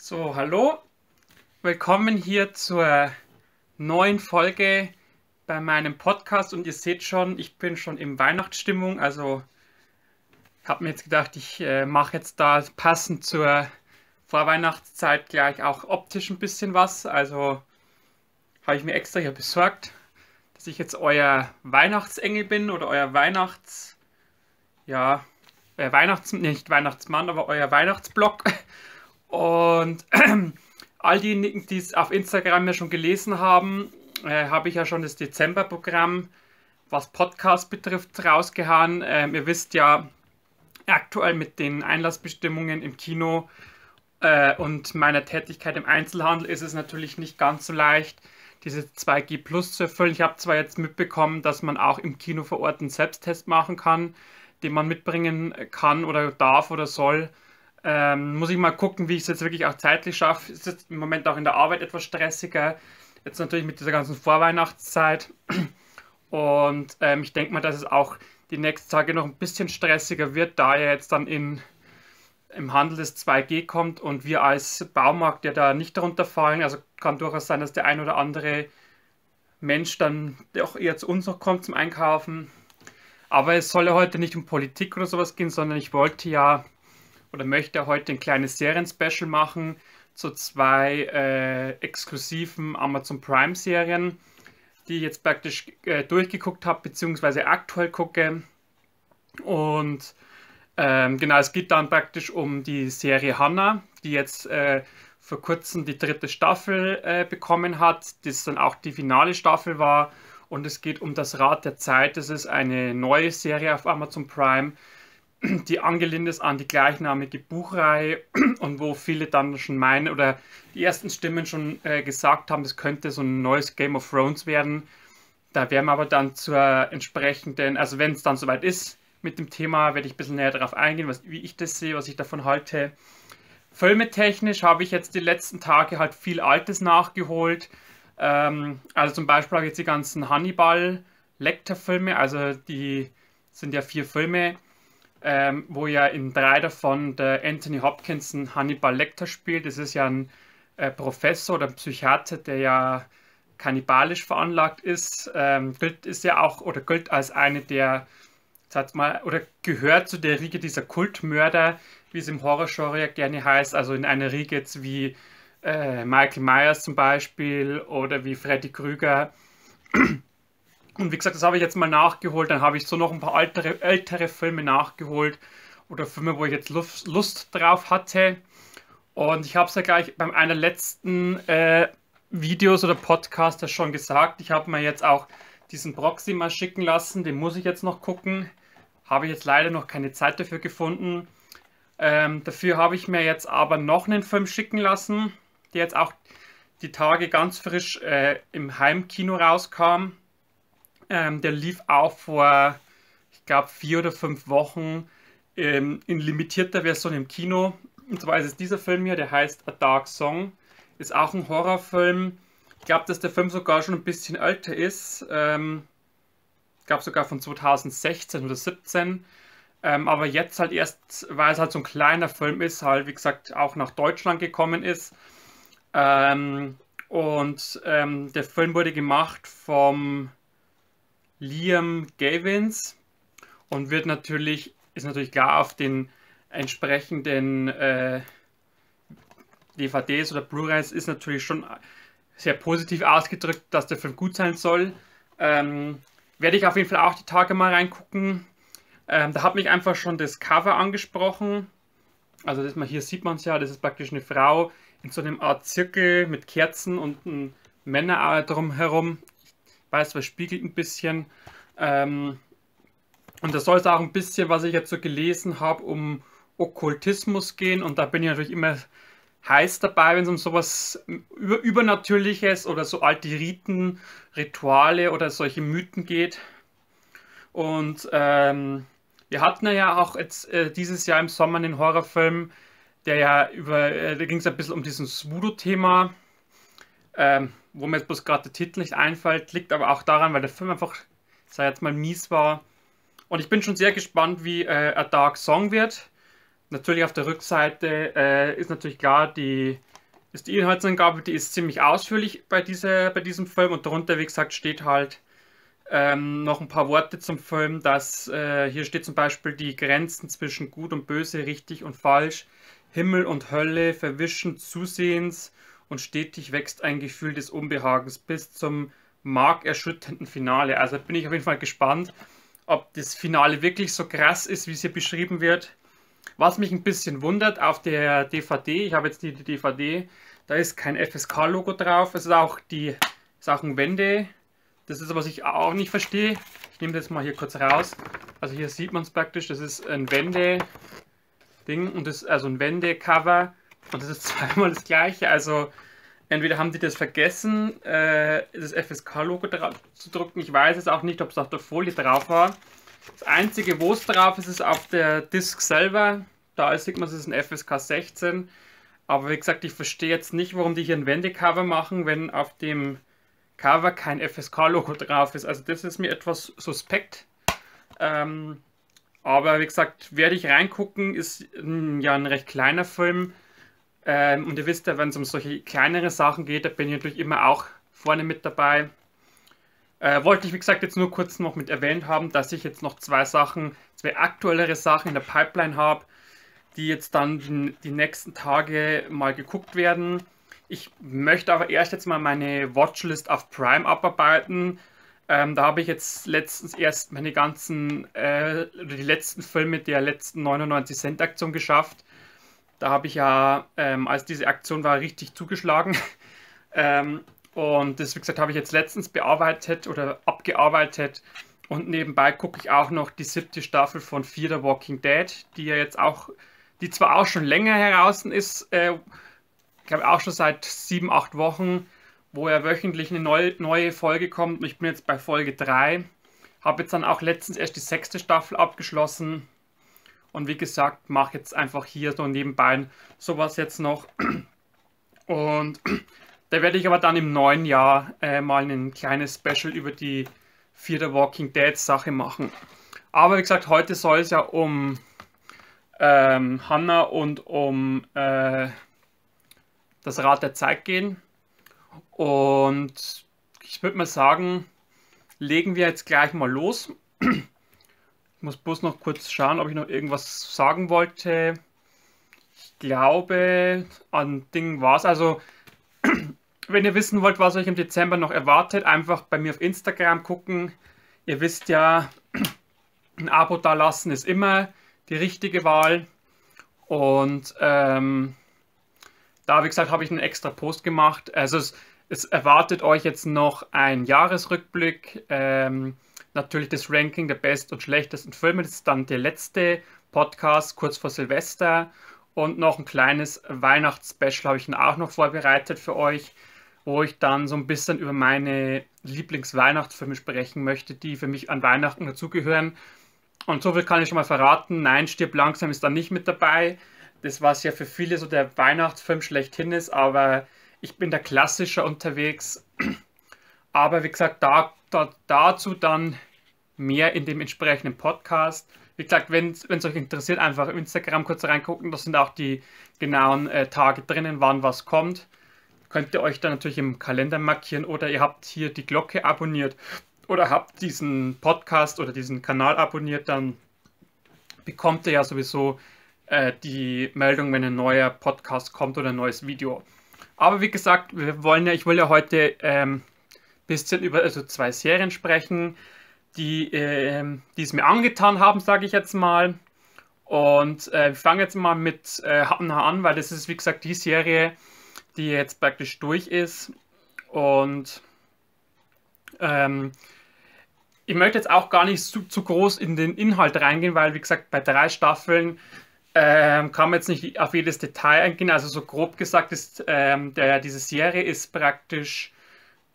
So, hallo. Willkommen hier zur neuen Folge bei meinem Podcast und ihr seht schon, ich bin schon in Weihnachtsstimmung, also habe mir jetzt gedacht, ich äh, mache jetzt da passend zur Vorweihnachtszeit gleich auch optisch ein bisschen was, also habe ich mir extra hier besorgt, dass ich jetzt euer Weihnachtsengel bin oder euer Weihnachts ja, äh, Weihnachts nicht Weihnachtsmann, aber euer Weihnachtsblock und all diejenigen, die es auf Instagram ja schon gelesen haben, äh, habe ich ja schon das Dezember-Programm, was Podcast betrifft, rausgehauen. Ähm, ihr wisst ja, aktuell mit den Einlassbestimmungen im Kino äh, und meiner Tätigkeit im Einzelhandel ist es natürlich nicht ganz so leicht, diese 2G Plus zu erfüllen. Ich habe zwar jetzt mitbekommen, dass man auch im Kino vor Ort einen Selbsttest machen kann, den man mitbringen kann oder darf oder soll. Ähm, muss ich mal gucken, wie ich es jetzt wirklich auch zeitlich schaffe. Ist jetzt im Moment auch in der Arbeit etwas stressiger. Jetzt natürlich mit dieser ganzen Vorweihnachtszeit. Und ähm, ich denke mal, dass es auch die nächsten Tage noch ein bisschen stressiger wird, da er jetzt dann in, im Handel das 2G kommt und wir als Baumarkt ja da nicht darunter fallen. Also kann durchaus sein, dass der ein oder andere Mensch dann doch eher zu uns noch kommt zum Einkaufen. Aber es soll ja heute nicht um Politik oder sowas gehen, sondern ich wollte ja oder möchte heute ein kleines Serien-Special machen zu zwei äh, exklusiven Amazon Prime-Serien, die ich jetzt praktisch äh, durchgeguckt habe, beziehungsweise aktuell gucke. Und ähm, genau, es geht dann praktisch um die Serie Hannah, die jetzt äh, vor kurzem die dritte Staffel äh, bekommen hat, die dann auch die finale Staffel war. Und es geht um das Rad der Zeit. Das ist eine neue Serie auf Amazon Prime, die angelehnt ist an die gleichnamige Buchreihe und wo viele dann schon meinen oder die ersten Stimmen schon äh, gesagt haben, es könnte so ein neues Game of Thrones werden. Da werden wir aber dann zur entsprechenden, also wenn es dann soweit ist mit dem Thema, werde ich ein bisschen näher darauf eingehen, was, wie ich das sehe, was ich davon halte. Filmetechnisch habe ich jetzt die letzten Tage halt viel Altes nachgeholt. Ähm, also zum Beispiel habe ich jetzt die ganzen Hannibal-Lecter-Filme, also die sind ja vier Filme ähm, wo ja in drei davon der Anthony Hopkinson Hannibal Lecter spielt. Das ist ja ein äh, Professor oder Psychiater, der ja kannibalisch veranlagt ist. Ähm, gilt ist ja auch oder gilt als eine der, sagt mal, oder gehört zu der Riege dieser Kultmörder, wie es im Horrorgenre ja gerne heißt. Also in einer Riege jetzt wie äh, Michael Myers zum Beispiel oder wie Freddy Krüger. Und wie gesagt, das habe ich jetzt mal nachgeholt. Dann habe ich so noch ein paar altere, ältere Filme nachgeholt oder Filme, wo ich jetzt Lust, Lust drauf hatte. Und ich habe es ja gleich bei einer letzten äh, Videos oder Podcast ja schon gesagt. Ich habe mir jetzt auch diesen Proxy mal schicken lassen. Den muss ich jetzt noch gucken. Habe ich jetzt leider noch keine Zeit dafür gefunden. Ähm, dafür habe ich mir jetzt aber noch einen Film schicken lassen, der jetzt auch die Tage ganz frisch äh, im Heimkino rauskam. Ähm, der lief auch vor, ich glaube, vier oder fünf Wochen ähm, in limitierter Version im Kino. Und zwar ist es dieser Film hier, der heißt A Dark Song. Ist auch ein Horrorfilm. Ich glaube, dass der Film sogar schon ein bisschen älter ist. Ähm, glaube sogar von 2016 oder 2017. Ähm, aber jetzt halt erst, weil es halt so ein kleiner Film ist, halt wie gesagt auch nach Deutschland gekommen ist. Ähm, und ähm, der Film wurde gemacht vom Liam Gavins und wird natürlich, ist natürlich klar auf den entsprechenden äh, DVDs oder Blu-rays ist natürlich schon sehr positiv ausgedrückt, dass der Film gut sein soll. Ähm, werde ich auf jeden Fall auch die Tage mal reingucken. Ähm, da hat mich einfach schon das Cover angesprochen. Also das mal hier sieht man es ja, das ist praktisch eine Frau in so einem Art Zirkel mit Kerzen und ein Männer äh, drumherum weiß, was spiegelt ein bisschen. Ähm, und das soll es auch ein bisschen, was ich jetzt so gelesen habe, um Okkultismus gehen. Und da bin ich natürlich immer heiß dabei, wenn es um sowas Über Übernatürliches oder so alte Riten, Rituale oder solche Mythen geht. Und ähm, wir hatten ja auch jetzt äh, dieses Jahr im Sommer einen Horrorfilm, der ja über, äh, da ging es ein bisschen um dieses Voodoo-Thema. Ähm, wo mir jetzt bloß gerade der Titel nicht einfällt, liegt aber auch daran, weil der Film einfach, sei jetzt mal, mies war. Und ich bin schon sehr gespannt, wie äh, A Dark Song wird. Natürlich auf der Rückseite äh, ist natürlich klar, die, ist die Inhaltsangabe, die ist ziemlich ausführlich bei, dieser, bei diesem Film und darunter, wie gesagt, steht halt ähm, noch ein paar Worte zum Film, dass äh, hier steht zum Beispiel die Grenzen zwischen Gut und Böse, richtig und falsch, Himmel und Hölle verwischen zusehends und stetig wächst ein Gefühl des Unbehagens bis zum markerschütternden Finale. Also bin ich auf jeden Fall gespannt, ob das Finale wirklich so krass ist, wie es hier beschrieben wird. Was mich ein bisschen wundert, auf der DVD, ich habe jetzt die, DVD, da ist kein FSK-Logo drauf, es ist auch die Sachenwende. Das ist, was ich auch nicht verstehe. Ich nehme das mal hier kurz raus. Also hier sieht man es praktisch, das ist ein Wende-Ding und das ist also ein Wende-Cover und das ist zweimal das gleiche. Also entweder haben die das vergessen, äh, das FSK-Logo drauf zu drucken. Ich weiß es auch nicht, ob es auf der Folie drauf war. Das einzige, wo es drauf ist, ist auf der Disk selber. Da sieht man, es ist ein FSK 16. Aber wie gesagt, ich verstehe jetzt nicht, warum die hier ein Wendecover machen, wenn auf dem Cover kein FSK-Logo drauf ist. Also das ist mir etwas suspekt. Ähm, aber wie gesagt, werde ich reingucken, ist hm, ja ein recht kleiner Film. Ähm, und ihr wisst ja, wenn es um solche kleinere Sachen geht, da bin ich natürlich immer auch vorne mit dabei. Äh, wollte ich, wie gesagt, jetzt nur kurz noch mit erwähnt haben, dass ich jetzt noch zwei Sachen, zwei aktuellere Sachen in der Pipeline habe, die jetzt dann die, die, nächsten Tage mal geguckt werden. Ich möchte aber erst jetzt mal meine Watchlist auf Prime abarbeiten. Ähm, da habe ich jetzt letztens erst meine ganzen, äh, die letzten Filme der letzten 99 Cent Aktion geschafft. Da habe ich ja, ähm, als diese Aktion war, richtig zugeschlagen. ähm, und das, wie gesagt, habe ich jetzt letztens bearbeitet oder abgearbeitet. Und nebenbei gucke ich auch noch die siebte Staffel von Fear the Walking Dead, die ja jetzt auch, die zwar auch schon länger heraus ist, äh, glaube auch schon seit sieben, acht Wochen, wo ja wöchentlich eine neue, neue Folge kommt. Ich bin jetzt bei Folge 3. Habe jetzt dann auch letztens erst die sechste Staffel abgeschlossen. Und wie gesagt, mache jetzt einfach hier so nebenbei sowas jetzt noch. Und da werde ich aber dann im neuen Jahr äh, mal ein kleines Special über die vierte Walking Dead Sache machen. Aber wie gesagt, heute soll es ja um ähm, Hannah und um äh, das Rad der Zeit gehen. Und ich würde mal sagen, legen wir jetzt gleich mal los. Ich muss bloß noch kurz schauen, ob ich noch irgendwas sagen wollte. Ich glaube, an Dingen war es. Also, wenn ihr wissen wollt, was euch im Dezember noch erwartet, einfach bei mir auf Instagram gucken. Ihr wisst ja, ein Abo da lassen ist immer die richtige Wahl. Und ähm, da, wie gesagt, habe ich einen extra Post gemacht. Also es, es, erwartet euch jetzt noch ein Jahresrückblick. Ähm, natürlich das Ranking der best und schlechtesten Filme. Das ist dann der letzte Podcast kurz vor Silvester. Und noch ein kleines Weihnachtsspecial habe ich dann auch noch vorbereitet für euch, wo ich dann so ein bisschen über meine Lieblingsweihnachtsfilme sprechen möchte, die für mich an Weihnachten dazugehören. Und so viel kann ich schon mal verraten. Nein, stirb langsam ist da nicht mit dabei. Das, was ja für viele so der Weihnachtsfilm schlechthin ist, aber ich bin da klassischer unterwegs. Aber wie gesagt, da, da, dazu dann mehr in dem entsprechenden Podcast. Wie gesagt, wenn es euch interessiert, einfach Instagram kurz reingucken. Da sind auch die genauen äh, Tage drinnen, wann was kommt. Könnt ihr euch dann natürlich im Kalender markieren oder ihr habt hier die Glocke abonniert oder habt diesen Podcast oder diesen Kanal abonniert, dann bekommt ihr ja sowieso äh, die Meldung, wenn ein neuer Podcast kommt oder ein neues Video. Aber wie gesagt, wir wollen ja, ich will ja heute ein ähm, bisschen über also zwei Serien sprechen die, äh, die es mir angetan haben, sage ich jetzt mal. Und äh, wir fangen jetzt mal mit äh, an, weil das ist, wie gesagt, die Serie, die jetzt praktisch durch ist. Und ähm, ich möchte jetzt auch gar nicht zu, zu, groß in den Inhalt reingehen, weil, wie gesagt, bei drei Staffeln ähm, kann man jetzt nicht auf jedes Detail eingehen. Also so grob gesagt ist ähm, der, diese Serie ist praktisch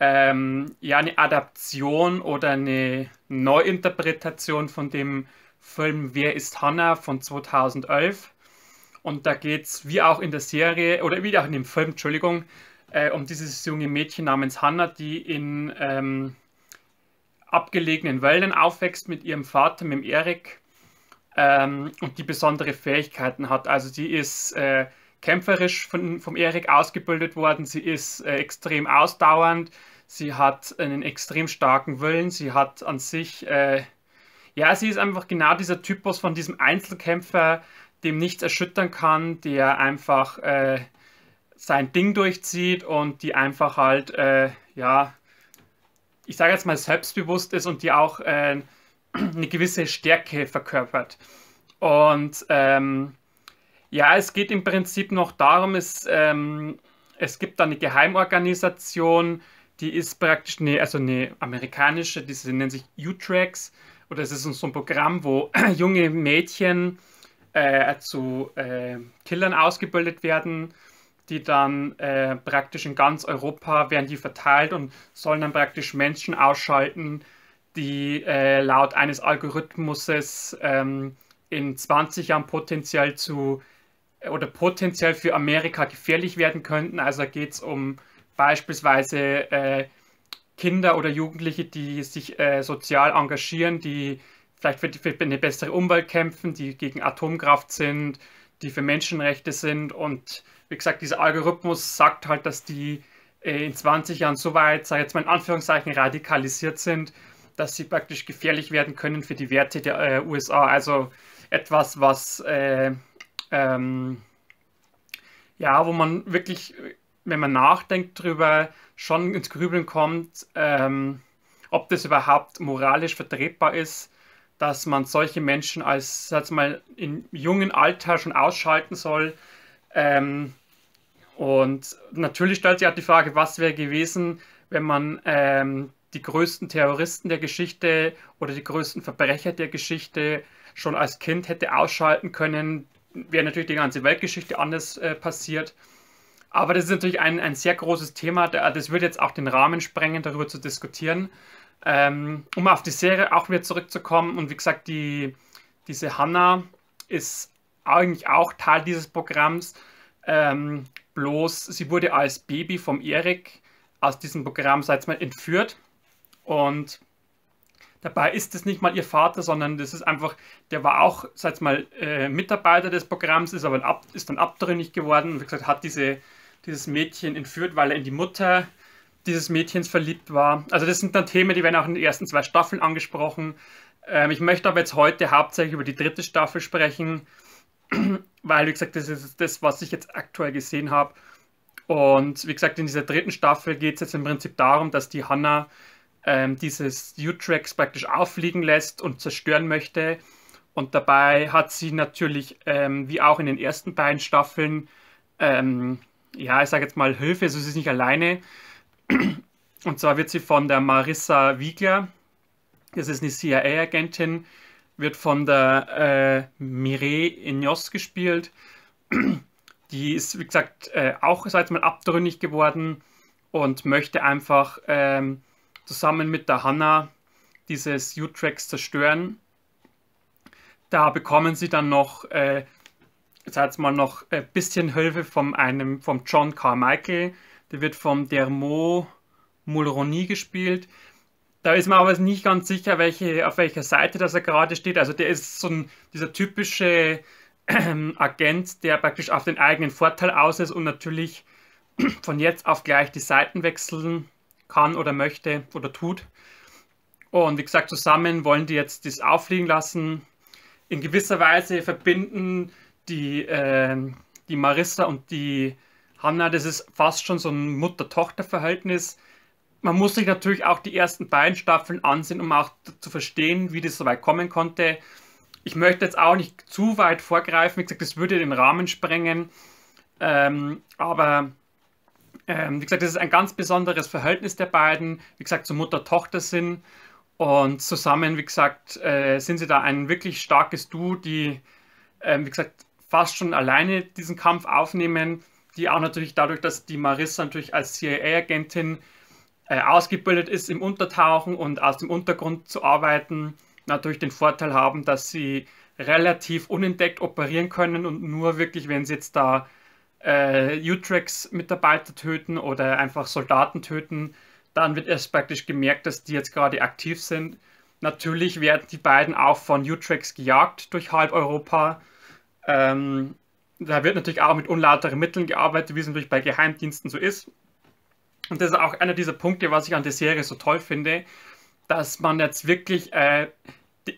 ähm, ja, eine Adaption oder eine Neuinterpretation von dem Film Wer ist Hannah von 2011. Und da geht es, wie auch in der Serie, oder wie auch in dem Film, Entschuldigung, äh, um dieses junge Mädchen namens Hannah, die in ähm, abgelegenen Wäldern aufwächst mit ihrem Vater, mit Erik, ähm, und die besondere Fähigkeiten hat. Also sie ist äh, kämpferisch von, vom Erik ausgebildet worden, sie ist äh, extrem ausdauernd, Sie hat einen extrem starken Willen. Sie hat an sich, äh, ja, sie ist einfach genau dieser Typus von diesem Einzelkämpfer, dem nichts erschüttern kann, der einfach äh, sein Ding durchzieht und die einfach halt, äh, ja, ich sage jetzt mal selbstbewusst ist und die auch äh, eine gewisse Stärke verkörpert. Und ähm, ja, es geht im Prinzip noch darum, es, ähm, es gibt da eine Geheimorganisation, die ist praktisch eine, also eine amerikanische, die nennt sich U-Tracks. Oder es ist so ein Programm, wo junge Mädchen äh, zu äh, Killern ausgebildet werden, die dann äh, praktisch in ganz Europa werden die verteilt und sollen dann praktisch Menschen ausschalten, die äh, laut eines Algorithmuses ähm, in 20 Jahren potenziell zu äh, oder potenziell für Amerika gefährlich werden könnten. Also geht es um beispielsweise äh, Kinder oder Jugendliche, die sich äh, sozial engagieren, die vielleicht für, für, eine bessere Umwelt kämpfen, die gegen Atomkraft sind, die für Menschenrechte sind. Und wie gesagt, dieser Algorithmus sagt halt, dass die äh, in 20 Jahren so weit, sage ich jetzt mal in Anführungszeichen, radikalisiert sind, dass sie praktisch gefährlich werden können für die Werte der äh, USA. Also etwas, was äh, ähm, ja, wo man wirklich wenn man nachdenkt drüber, schon ins Grübeln kommt, ähm, ob das überhaupt moralisch vertretbar ist, dass man solche Menschen als, sag mal, im jungen Alter schon ausschalten soll. Ähm, und natürlich stellt sich auch die Frage, was wäre gewesen, wenn man ähm, die größten Terroristen der Geschichte oder die größten Verbrecher der Geschichte schon als Kind hätte ausschalten können, wäre natürlich die ganze Weltgeschichte anders äh, passiert. Aber das ist natürlich ein, ein sehr großes Thema. Das würde jetzt auch den Rahmen sprengen, darüber zu diskutieren. Ähm, um auf die Serie auch wieder zurückzukommen. Und wie gesagt, die, diese Hanna ist eigentlich auch Teil dieses Programms. Ähm, bloß sie wurde als Baby vom Erik aus diesem Programm, seit mal, entführt. Und dabei ist es nicht mal ihr Vater, sondern das ist einfach, der war auch, seit mal, äh, Mitarbeiter des Programms, ist aber ab, ist dann abtrünnig geworden und wie gesagt, hat diese dieses Mädchen entführt, weil er in die Mutter dieses Mädchens verliebt war. Also das sind dann Themen, die werden auch in den ersten zwei Staffeln angesprochen. Ähm, ich möchte aber jetzt heute hauptsächlich über die dritte Staffel sprechen, weil, wie gesagt, das ist das, was ich jetzt aktuell gesehen habe. Und wie gesagt, in dieser dritten Staffel geht es jetzt im Prinzip darum, dass die Hannah ähm, dieses U-Tracks praktisch auffliegen lässt und zerstören möchte. Und dabei hat sie natürlich, ähm, wie auch in den ersten beiden Staffeln, ähm, ja, ich sage jetzt mal Hilfe, also sie ist nicht alleine. Und zwar wird sie von der Marissa Wiegler, das ist eine CIA-Agentin, wird von der äh, Mireille Inos gespielt. Die ist, wie gesagt, äh, auch, sag ich mal, abtrünnig geworden und möchte einfach ähm, zusammen mit der Hannah dieses U-Tracks zerstören. Da bekommen sie dann noch äh, jetzt hat mal noch ein bisschen Hilfe von einem, vom John Carmichael. Der wird vom Dermo Mulroni gespielt. Da ist man aber nicht ganz sicher, welche, auf welcher Seite das er gerade steht. Also der ist so ein, dieser typische ähm, Agent, der praktisch auf den eigenen Vorteil aus ist und natürlich von jetzt auf gleich die Seiten wechseln kann oder möchte oder tut. Und wie gesagt, zusammen wollen die jetzt das auffliegen lassen, in gewisser Weise verbinden die, äh, die Marista und die Hanna, das ist fast schon so ein Mutter-Tochter-Verhältnis. Man muss sich natürlich auch die ersten beiden Staffeln ansehen, um auch zu verstehen, wie das so weit kommen konnte. Ich möchte jetzt auch nicht zu weit vorgreifen. Wie gesagt, das würde den Rahmen sprengen. Ähm, aber ähm, wie gesagt, das ist ein ganz besonderes Verhältnis der beiden. Wie gesagt, zu Mutter-Tochter sind. Und zusammen, wie gesagt, äh, sind sie da ein wirklich starkes Du, die, äh, wie gesagt, fast schon alleine diesen Kampf aufnehmen, die auch natürlich dadurch, dass die Marissa natürlich als CIA-Agentin äh, ausgebildet ist im Untertauchen und aus dem Untergrund zu arbeiten, natürlich den Vorteil haben, dass sie relativ unentdeckt operieren können und nur wirklich, wenn sie jetzt da äh, Utrex-Mitarbeiter töten oder einfach Soldaten töten, dann wird erst praktisch gemerkt, dass die jetzt gerade aktiv sind. Natürlich werden die beiden auch von Utrex gejagt durch halb Europa ähm, da wird natürlich auch mit unlauteren Mitteln gearbeitet, wie es natürlich bei Geheimdiensten so ist. Und das ist auch einer dieser Punkte, was ich an der Serie so toll finde, dass man jetzt wirklich äh,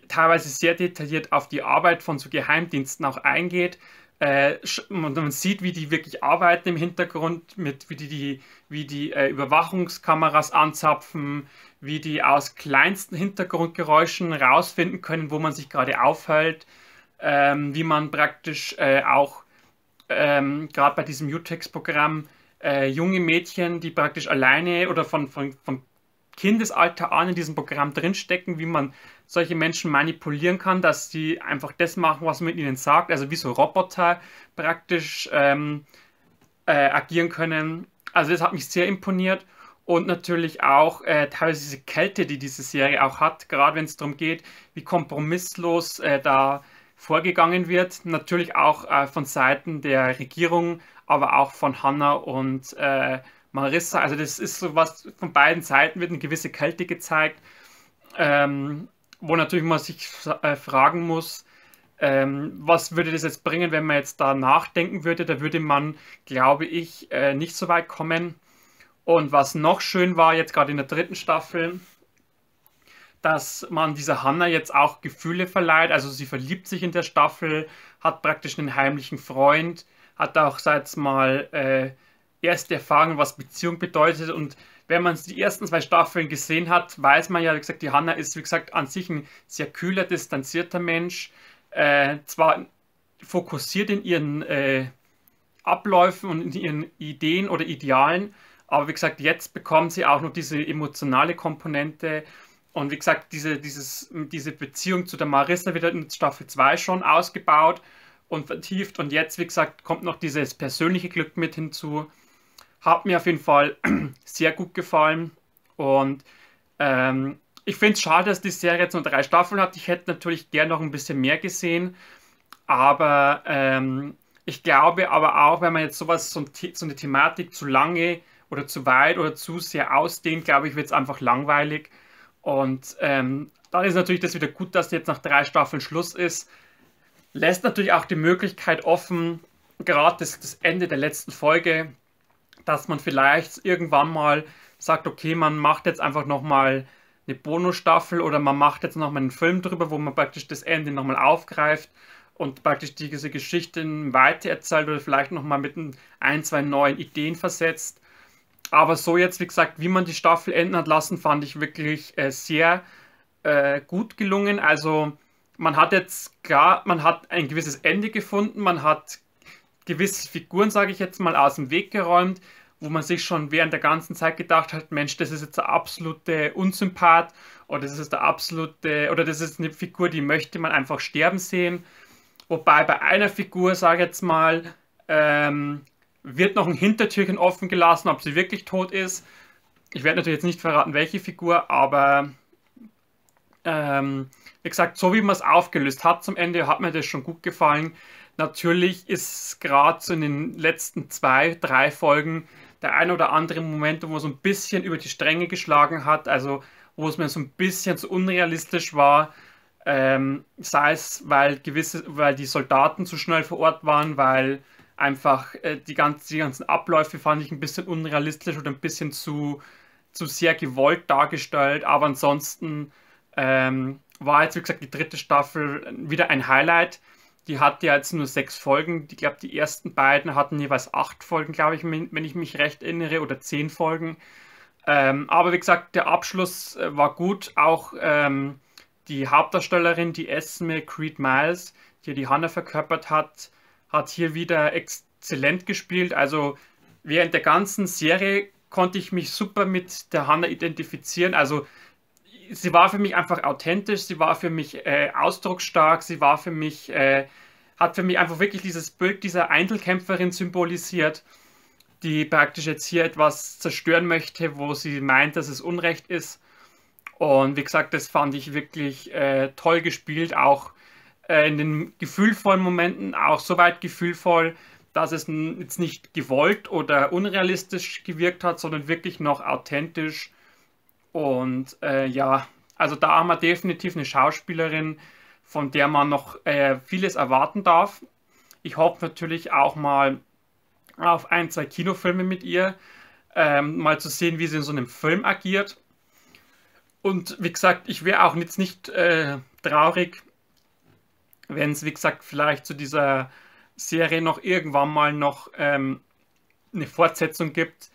teilweise sehr detailliert auf die Arbeit von so Geheimdiensten auch eingeht. Äh, man sieht, wie die wirklich arbeiten im Hintergrund, mit, wie die, die wie die äh, Überwachungskameras anzapfen, wie die aus kleinsten Hintergrundgeräuschen rausfinden können, wo man sich gerade aufhält ähm, wie man praktisch äh, auch ähm, gerade bei diesem Utex-Programm äh, junge Mädchen, die praktisch alleine oder von, von, von Kindesalter an in diesem Programm drinstecken, wie man solche Menschen manipulieren kann, dass sie einfach das machen, was man mit ihnen sagt, also wie so Roboter praktisch ähm, äh, agieren können. Also das hat mich sehr imponiert und natürlich auch äh, teilweise diese Kälte, die diese Serie auch hat, gerade wenn es darum geht, wie kompromisslos äh, da vorgegangen wird. Natürlich auch äh, von Seiten der Regierung, aber auch von Hanna und äh, Marissa. Also das ist so was, von beiden Seiten wird eine gewisse Kälte gezeigt, ähm, wo natürlich man sich äh, fragen muss, ähm, was würde das jetzt bringen, wenn man jetzt da nachdenken würde? Da würde man, glaube ich, äh, nicht so weit kommen. Und was noch schön war, jetzt gerade in der dritten Staffel, dass man dieser Hannah jetzt auch Gefühle verleiht. Also sie verliebt sich in der Staffel, hat praktisch einen heimlichen Freund, hat auch, seit mal, äh, erste Erfahrungen, was Beziehung bedeutet. Und wenn man die ersten zwei Staffeln gesehen hat, weiß man ja, wie gesagt, die Hannah ist, wie gesagt, an sich ein sehr kühler, distanzierter Mensch. Äh, zwar fokussiert in ihren äh, Abläufen und in ihren Ideen oder Idealen, aber wie gesagt, jetzt bekommt sie auch noch diese emotionale Komponente und wie gesagt, diese, dieses, diese Beziehung zu der Marissa wird halt in Staffel 2 schon ausgebaut und vertieft. Und jetzt, wie gesagt, kommt noch dieses persönliche Glück mit hinzu. Hat mir auf jeden Fall sehr gut gefallen. Und ähm, ich finde es schade, dass die Serie jetzt nur drei Staffeln hat. Ich hätte natürlich gern noch ein bisschen mehr gesehen. Aber ähm, ich glaube aber auch, wenn man jetzt sowas, so, eine Thematik zu lange oder zu weit oder zu sehr ausdehnt, glaube ich, wird es einfach langweilig. Und ähm, dann ist natürlich das wieder gut, dass jetzt nach drei Staffeln Schluss ist. Lässt natürlich auch die Möglichkeit offen, gerade das, das Ende der letzten Folge, dass man vielleicht irgendwann mal sagt, okay, man macht jetzt einfach nochmal eine Bonusstaffel oder man macht jetzt nochmal einen Film drüber, wo man praktisch das Ende nochmal aufgreift und praktisch diese Geschichten weitererzählt oder vielleicht nochmal mit ein, zwei neuen Ideen versetzt aber so jetzt, wie gesagt, wie man die Staffel enden hat lassen, fand ich wirklich äh, sehr äh, gut gelungen. Also man hat jetzt klar, man hat ein gewisses Ende gefunden, man hat gewisse Figuren, sage ich jetzt mal, aus dem Weg geräumt, wo man sich schon während der ganzen Zeit gedacht hat, Mensch, das ist jetzt der absolute Unsympath oder das ist der absolute, oder das ist eine Figur, die möchte man einfach sterben sehen. Wobei bei einer Figur, sage ich jetzt mal, ähm, wird noch ein Hintertürchen offen gelassen, ob sie wirklich tot ist. Ich werde natürlich jetzt nicht verraten, welche Figur, aber ähm, wie gesagt, so wie man es aufgelöst hat zum Ende, hat mir das schon gut gefallen. Natürlich ist gerade so in den letzten zwei, drei Folgen der ein oder andere Moment, wo es so ein bisschen über die Stränge geschlagen hat, also wo es mir so ein bisschen zu unrealistisch war, ähm, sei es, weil gewisse, weil die Soldaten zu schnell vor Ort waren, weil einfach äh, die, ganzen, die ganzen Abläufe fand ich ein bisschen unrealistisch oder ein bisschen zu, zu sehr gewollt dargestellt. Aber ansonsten ähm, war jetzt, wie gesagt, die dritte Staffel wieder ein Highlight. Die hatte ja jetzt nur sechs Folgen. Ich glaube, die ersten beiden hatten jeweils acht Folgen, glaube ich, wenn ich mich recht erinnere, oder zehn Folgen. Ähm, aber wie gesagt, der Abschluss äh, war gut. Auch ähm, die Hauptdarstellerin, die Esme Creed Miles, die die Hannah verkörpert hat, hat hier wieder exzellent gespielt. Also während der ganzen Serie konnte ich mich super mit der Hanna identifizieren. Also sie war für mich einfach authentisch, sie war für mich äh, ausdrucksstark, sie war für mich, äh, hat für mich einfach wirklich dieses Bild dieser Einzelkämpferin symbolisiert, die praktisch jetzt hier etwas zerstören möchte, wo sie meint, dass es Unrecht ist. Und wie gesagt, das fand ich wirklich äh, toll gespielt, auch äh, in den gefühlvollen Momenten auch so weit gefühlvoll, dass es jetzt nicht gewollt oder unrealistisch gewirkt hat, sondern wirklich noch authentisch. Und äh, ja, also da haben wir definitiv eine Schauspielerin, von der man noch äh, vieles erwarten darf. Ich hoffe natürlich auch mal auf ein, zwei Kinofilme mit ihr, ähm, mal zu sehen, wie sie in so einem Film agiert. Und wie gesagt, ich wäre auch jetzt nicht äh, traurig, wenn es, wie gesagt, vielleicht zu dieser Serie noch irgendwann mal noch ähm, eine Fortsetzung gibt,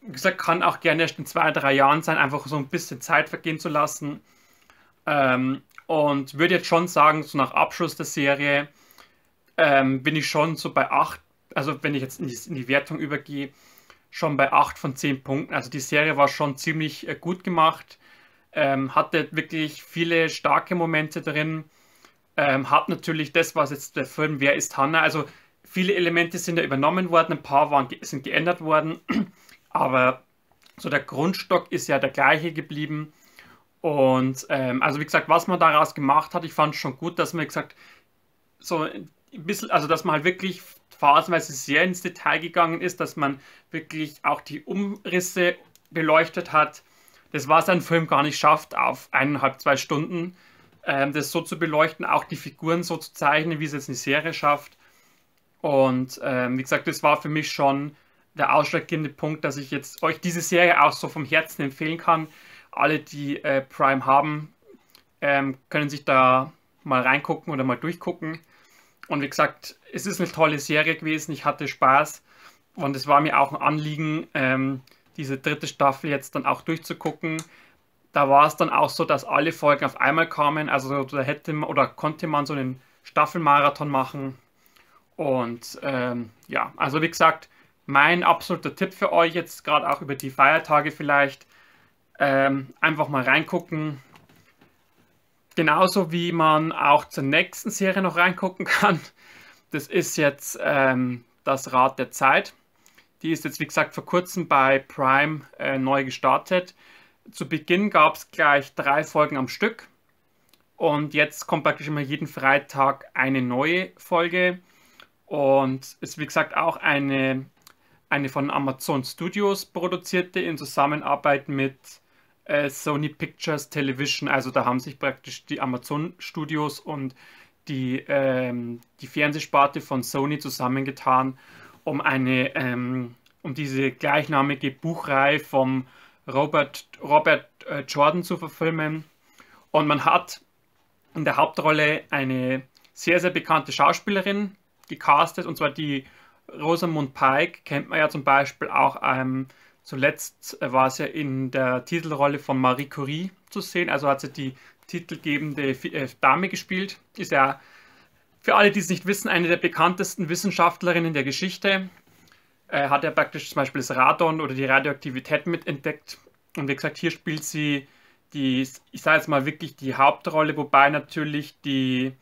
wie gesagt, kann auch gerne erst in zwei, drei Jahren sein, einfach so ein bisschen Zeit vergehen zu lassen. Ähm, und würde jetzt schon sagen, so nach Abschluss der Serie ähm, bin ich schon so bei 8, also wenn ich jetzt in die, in die, Wertung übergehe, schon bei 8 von 10 Punkten. Also die Serie war schon ziemlich äh, gut gemacht, ähm, hatte wirklich viele starke Momente drin ähm, hat natürlich das, was jetzt der Film Wer ist Hannah? Also viele Elemente sind ja übernommen worden, ein paar waren, sind geändert worden, aber so der Grundstock ist ja der gleiche geblieben. Und ähm, also wie gesagt, was man daraus gemacht hat, ich fand es schon gut, dass man gesagt, so ein bisschen, also dass man halt wirklich phasenweise sehr ins Detail gegangen ist, dass man wirklich auch die Umrisse beleuchtet hat. Das war es ein Film gar nicht schafft auf eineinhalb, zwei Stunden ähm, das so zu beleuchten, auch die Figuren so zu zeichnen, wie es jetzt eine Serie schafft. Und ähm, wie gesagt, das war für mich schon der ausschlaggebende Punkt, dass ich jetzt euch diese Serie auch so vom Herzen empfehlen kann. Alle, die äh, Prime haben, ähm, können sich da mal reingucken oder mal durchgucken. Und wie gesagt, es ist eine tolle Serie gewesen. Ich hatte Spaß und es war mir auch ein Anliegen, ähm, diese dritte Staffel jetzt dann auch durchzugucken da war es dann auch so, dass alle Folgen auf einmal kamen. Also da hätte man oder konnte man so einen Staffelmarathon machen. Und ähm, ja, also wie gesagt, mein absoluter Tipp für euch jetzt gerade auch über die Feiertage vielleicht, ähm, einfach mal reingucken. Genauso wie man auch zur nächsten Serie noch reingucken kann. Das ist jetzt ähm, das Rad der Zeit. Die ist jetzt, wie gesagt, vor kurzem bei Prime äh, neu gestartet zu Beginn gab es gleich drei Folgen am Stück. Und jetzt kommt praktisch immer jeden Freitag eine neue Folge. Und ist wie gesagt auch eine, eine von Amazon Studios produzierte in Zusammenarbeit mit äh, Sony Pictures Television. Also da haben sich praktisch die Amazon Studios und die, ähm, die Fernsehsparte von Sony zusammengetan, um eine ähm, um diese gleichnamige Buchreihe vom Robert, Robert äh, Jordan zu verfilmen. Und man hat in der Hauptrolle eine sehr, sehr bekannte Schauspielerin gecastet, und zwar die Rosamund Pike, kennt man ja zum Beispiel auch. Ähm, zuletzt war sie in der Titelrolle von Marie Curie zu sehen, also hat sie die titelgebende äh, Dame gespielt. Ist ja für alle, die es nicht wissen, eine der bekanntesten Wissenschaftlerinnen der Geschichte äh, hat er praktisch zum Beispiel das Radon oder die Radioaktivität mitentdeckt. Und wie gesagt, hier spielt sie die, ich sage jetzt mal wirklich die Hauptrolle, wobei natürlich die,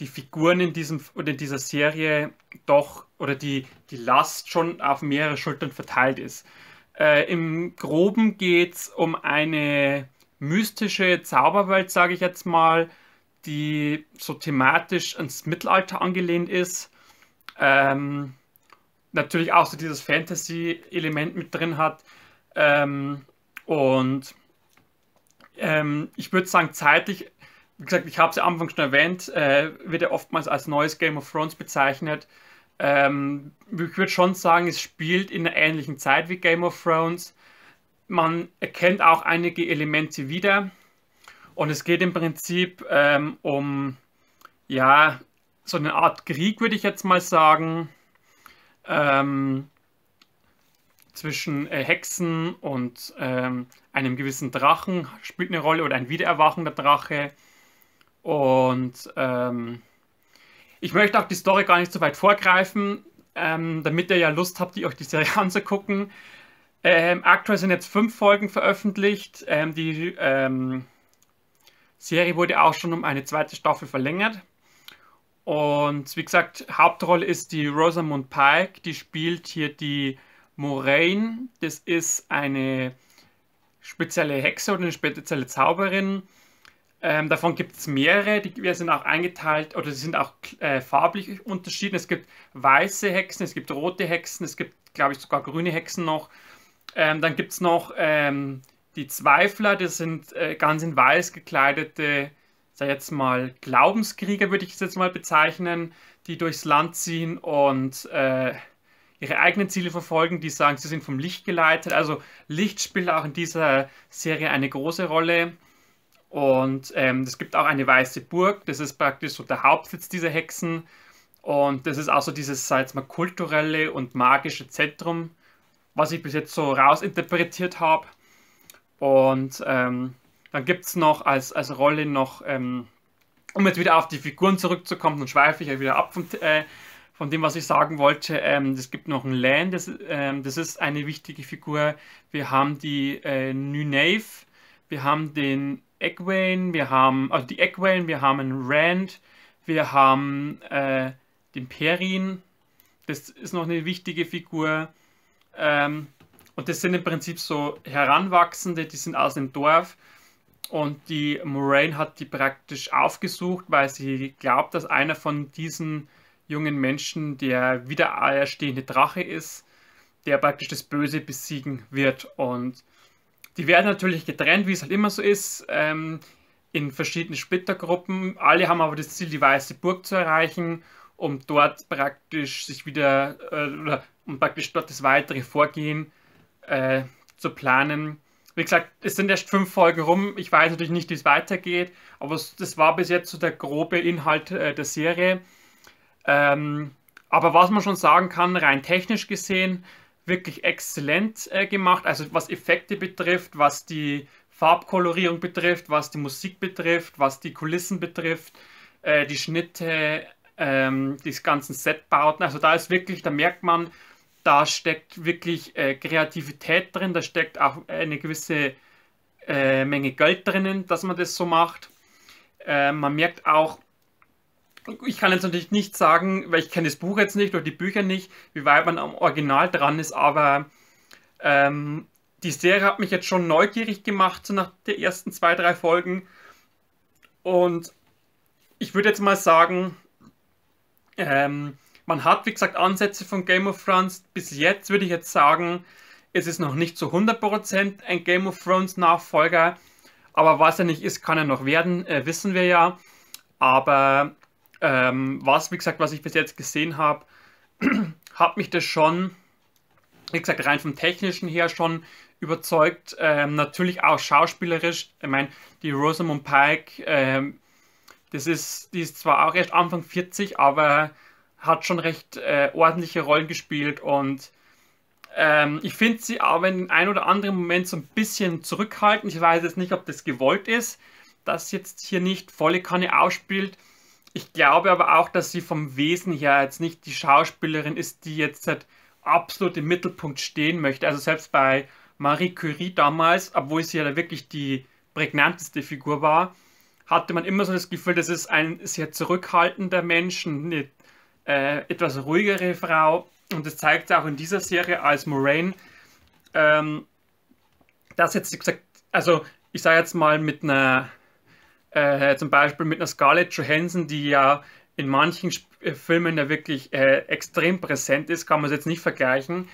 die Figuren in diesem oder in dieser Serie doch oder die, die Last schon auf mehrere Schultern verteilt ist. Äh, Im Groben geht es um eine mystische Zauberwelt, sage ich jetzt mal, die so thematisch ans Mittelalter angelehnt ist. Ähm, natürlich auch so dieses Fantasy-Element mit drin hat. Ähm, und ähm, ich würde sagen, zeitlich, wie gesagt, ich habe es ja am Anfang schon erwähnt, äh, wird er oftmals als neues Game of Thrones bezeichnet. Ähm, ich würde schon sagen, es spielt in einer ähnlichen Zeit wie Game of Thrones. Man erkennt auch einige Elemente wieder. Und es geht im Prinzip ähm, um, ja, so eine Art Krieg, würde ich jetzt mal sagen ähm, zwischen äh, Hexen und ähm, einem gewissen Drachen spielt eine Rolle oder ein wiedererwachender Drache. Und ähm, ich möchte auch die Story gar nicht so weit vorgreifen, ähm, damit ihr ja Lust habt, die euch die Serie anzugucken. Ähm, aktuell sind jetzt fünf Folgen veröffentlicht. Ähm, die Serie wurde auch schon um eine zweite Staffel verlängert. Und wie gesagt, Hauptrolle ist die Rosamund Pike, die spielt hier die Moraine. Das ist eine spezielle Hexe oder eine spezielle Zauberin. Ähm, davon gibt es mehrere, die wir sind auch eingeteilt oder die sind auch äh, farblich unterschieden. Es gibt weiße Hexen, es gibt rote Hexen, es gibt, glaube ich, sogar grüne Hexen noch. Ähm, dann gibt es noch ähm, die Zweifler, das sind äh, ganz in weiß gekleidete Hexen sag jetzt mal, Glaubenskrieger, würde ich es jetzt mal bezeichnen, die durchs Land ziehen und äh, ihre eigenen Ziele verfolgen, die sagen, sie sind vom Licht geleitet. Also Licht spielt auch in dieser Serie eine große Rolle. Und ähm, es gibt auch eine weiße Burg, das ist praktisch so der Hauptsitz dieser Hexen. Und das ist auch so dieses, sag jetzt mal, kulturelle und magische Zentrum, was ich bis jetzt so rausinterpretiert habe. Und ähm, dann gibt es noch als, als Rolle noch, ähm, um jetzt wieder auf die Figuren zurückzukommen, dann schweife ich ja wieder ab vom, äh, von dem, was ich sagen wollte. Ähm, es gibt noch ein Lan, das, ähm, das ist eine wichtige Figur. Wir haben die äh, Nunave, wir haben den Egwene, wir haben, also die Egwene, wir haben einen Rand, wir haben äh, den Perin, das ist noch eine wichtige Figur. Ähm, und das sind im Prinzip so Heranwachsende, die sind aus dem Dorf und die Moraine hat die praktisch aufgesucht, weil sie glaubt, dass einer von diesen jungen Menschen der wiedererstehende Drache ist, der praktisch das Böse besiegen wird. Und die werden natürlich getrennt, wie es halt immer so ist, ähm, in verschiedenen Splittergruppen. Alle haben aber das Ziel, die Weiße Burg zu erreichen, um dort praktisch sich wieder, äh, oder um praktisch dort das weitere Vorgehen äh, zu planen wie gesagt, es sind erst fünf Folgen rum. Ich weiß natürlich nicht, wie es weitergeht, aber das war bis jetzt so der grobe Inhalt äh, der Serie. Ähm, aber was man schon sagen kann, rein technisch gesehen, wirklich exzellent äh, gemacht. Also was Effekte betrifft, was die Farbkolorierung betrifft, was die Musik betrifft, was die Kulissen betrifft, äh, die Schnitte, ähm, die ganzen Setbauten. Also da ist wirklich, da merkt man, da steckt wirklich äh, Kreativität drin, da steckt auch eine gewisse äh, Menge Geld drinnen, dass man das so macht. Äh, man merkt auch, ich kann jetzt natürlich nicht sagen, weil ich kenne das Buch jetzt nicht oder die Bücher nicht, wie weit man am Original dran ist, aber ähm, die Serie hat mich jetzt schon neugierig gemacht, so nach den ersten zwei, drei Folgen. Und ich würde jetzt mal sagen, ähm, man hat, wie gesagt, Ansätze von Game of Thrones. Bis jetzt würde ich jetzt sagen, es ist noch nicht zu 100% ein Game of Thrones Nachfolger. Aber was er nicht ist, kann er noch werden, äh, wissen wir ja. Aber ähm, was, wie gesagt, was ich bis jetzt gesehen habe, hat mich das schon, wie gesagt, rein vom technischen her schon überzeugt. Ähm, natürlich auch schauspielerisch. Ich meine, die Rosamund Pike, ähm, das ist, die ist zwar auch erst Anfang 40, aber hat schon recht äh, ordentliche Rollen gespielt und ähm, ich finde sie aber in den ein oder anderen Moment so ein bisschen zurückhaltend. Ich weiß jetzt nicht, ob das gewollt ist, dass jetzt hier nicht volle Kanne ausspielt. Ich glaube aber auch, dass sie vom Wesen her jetzt nicht die Schauspielerin ist, die jetzt halt absolut im Mittelpunkt stehen möchte. Also selbst bei Marie Curie damals, obwohl sie ja wirklich die prägnanteste Figur war, hatte man immer so das Gefühl, das ist ein sehr zurückhaltender Mensch, eine äh, etwas ruhigere Frau. Und das zeigt auch in dieser Serie als Moraine, ähm, dass jetzt, gesagt, also ich sage jetzt mal mit einer, äh, zum Beispiel mit einer Scarlett Johansson, die ja in manchen Sp äh, Filmen ja wirklich äh, extrem präsent ist, kann man es jetzt nicht vergleichen.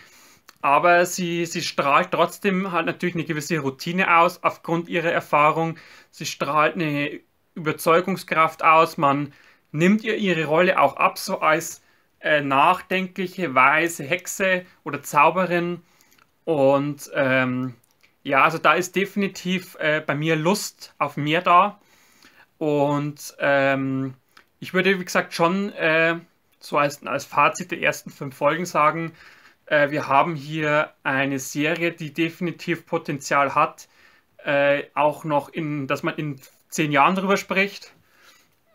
Aber sie, sie strahlt trotzdem halt natürlich eine gewisse Routine aus, aufgrund ihrer Erfahrung. Sie strahlt eine Überzeugungskraft aus. Man, nimmt ihr ihre Rolle auch ab, so als äh, nachdenkliche, weise Hexe oder Zauberin. Und ähm, ja, also da ist definitiv äh, bei mir Lust auf mehr da. Und ähm, ich würde, wie gesagt, schon äh, so als, als Fazit der ersten fünf Folgen sagen, äh, wir haben hier eine Serie, die definitiv Potenzial hat, äh, auch noch in, dass man in zehn Jahren drüber spricht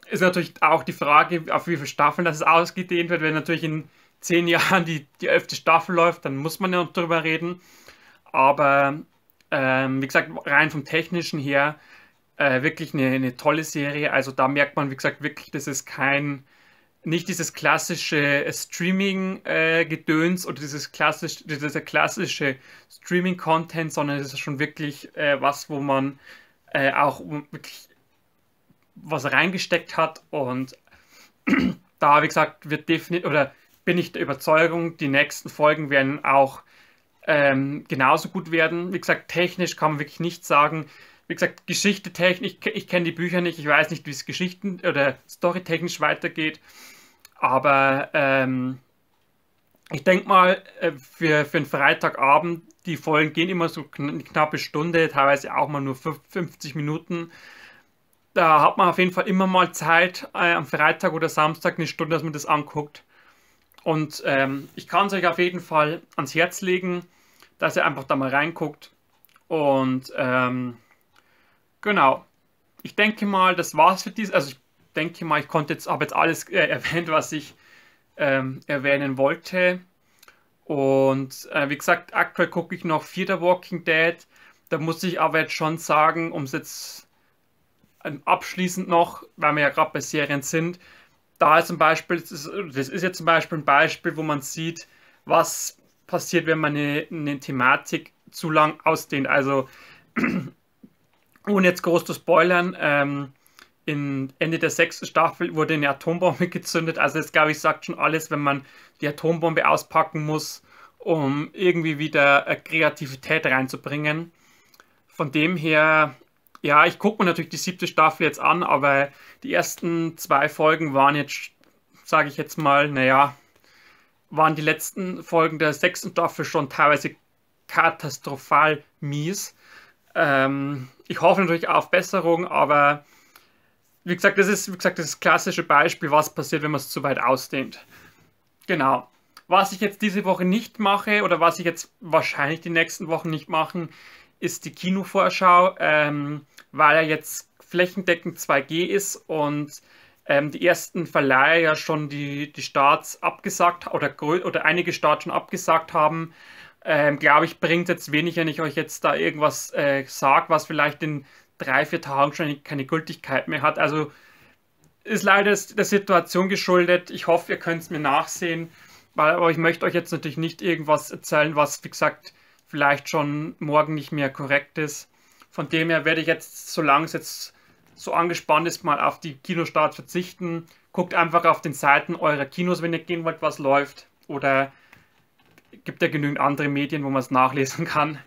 ist natürlich auch die Frage, auf wie viele Staffeln das ausgedehnt wird. Wenn natürlich in zehn Jahren die, die elfte Staffel läuft, dann muss man ja noch drüber reden. Aber ähm, wie gesagt, rein vom technischen her äh, wirklich eine, eine, tolle Serie. Also da merkt man, wie gesagt, wirklich, das ist kein, nicht dieses klassische Streaming-Gedöns äh, oder dieses klassisch, dieser klassische Streaming-Content, sondern es ist schon wirklich äh, was, wo man äh, auch wirklich was reingesteckt hat. Und da, wie gesagt, wird definitiv oder bin ich der Überzeugung, die nächsten Folgen werden auch ähm, genauso gut werden. Wie gesagt, technisch kann man wirklich nichts sagen. Wie gesagt, Geschichte technisch, ich, ich kenne die Bücher nicht, ich weiß nicht, wie es Geschichten oder storytechnisch weitergeht. Aber ähm, ich denke mal, äh, für, für einen Freitagabend, die Folgen gehen immer so kn eine knappe Stunde, teilweise auch mal nur 50 Minuten da hat man auf jeden Fall immer mal Zeit äh, am Freitag oder Samstag eine Stunde, dass man das anguckt. Und ähm, ich kann es euch auf jeden Fall ans Herz legen, dass ihr einfach da mal reinguckt. Und ähm, genau, ich denke mal, das war's für dieses. Also ich denke mal, ich konnte jetzt, habe jetzt alles äh, erwähnt, was ich ähm, erwähnen wollte. Und äh, wie gesagt, aktuell gucke ich noch the Walking Dead. Da muss ich aber jetzt schon sagen, um es jetzt abschließend noch, weil wir ja gerade bei Serien sind, da zum Beispiel, das ist, das ist ja zum Beispiel ein Beispiel, wo man sieht, was passiert, wenn man eine, eine Thematik zu lang ausdehnt. Also, ohne jetzt groß zu spoilern, ähm, in Ende der sechsten Staffel wurde eine Atombombe gezündet. Also das glaube ich sagt schon alles, wenn man die Atombombe auspacken muss, um irgendwie wieder äh, Kreativität reinzubringen. Von dem her ja, ich gucke mir natürlich die siebte Staffel jetzt an, aber die ersten zwei Folgen waren jetzt, sage ich jetzt mal, naja, waren die letzten Folgen der sechsten Staffel schon teilweise katastrophal mies. Ähm, ich hoffe natürlich auf Besserung, aber wie gesagt, das ist, wie gesagt, das klassische Beispiel, was passiert, wenn man es zu weit ausdehnt. Genau. Was ich jetzt diese Woche nicht mache oder was ich jetzt wahrscheinlich die nächsten Wochen nicht machen, ist die Kinovorschau. Ähm, weil er jetzt flächendeckend 2G ist und ähm, die ersten Verleiher ja schon die, die Starts abgesagt oder, oder einige Starts schon abgesagt haben, ähm, glaube ich, bringt jetzt wenig, wenn ich euch jetzt da irgendwas äh, sage, was vielleicht in drei, vier Tagen schon keine Gültigkeit mehr hat. Also ist leider der Situation geschuldet. Ich hoffe, ihr könnt es mir nachsehen, weil, aber ich möchte euch jetzt natürlich nicht irgendwas erzählen, was, wie gesagt, vielleicht schon morgen nicht mehr korrekt ist. Von dem her werde ich jetzt, solange es jetzt so angespannt ist, mal auf die Kinostart verzichten. Guckt einfach auf den Seiten eurer Kinos, wenn ihr gehen wollt, was läuft. Oder gibt ja genügend andere Medien, wo man es nachlesen kann.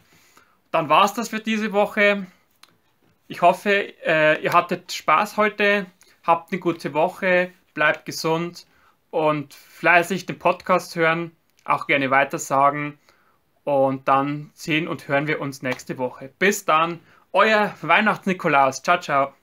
Dann war es das für diese Woche. Ich hoffe, äh, ihr hattet Spaß heute. Habt eine gute Woche. Bleibt gesund und fleißig den Podcast hören. Auch gerne weitersagen. Und dann sehen und hören wir uns nächste Woche. Bis dann. Euer Weihnachts-Nikolaus. Ciao, ciao.